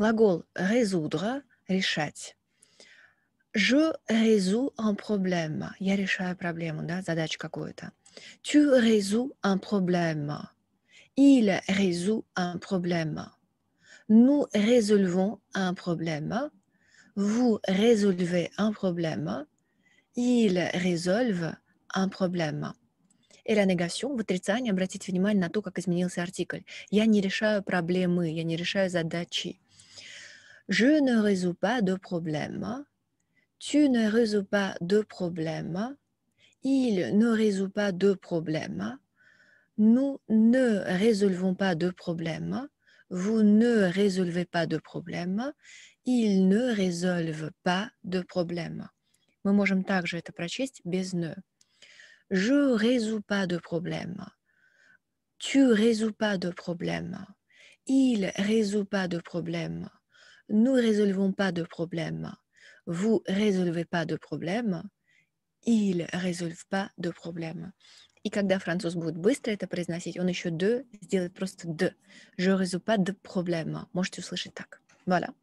Глагол résoudre – решать. Je résous un problème. Я решаю проблему, да, задачу какую-то. Tu résous un problème. Il résout un problème. Nous résolvons un problème. Vous résolvez un problème. Il résolve un problème. И la negation, в отрицании, обратите внимание на то, как изменился артикль. Я не решаю проблемы, я не решаю задачи. Je ne résous pas de problème. Tu ne résous pas de problème. Il ne résout pas de problème. Nous ne résolvons pas de problème. Vous ne résolvez pas de problème. Il ne résolvent pas de problème. Je можем также это прочесть без «ne». Je résous pas de problème. Tu résous pas de problème. Il résout pas de problème nous ne résolvons pas de problème, vous ne résolvez pas de problème, ils résolvent pas de problème. Et И когда француз будет быстро это произносить, он deux, «de» сделает просто deux. «Je ne résous pas de problème». Можете услышать так. Voilà.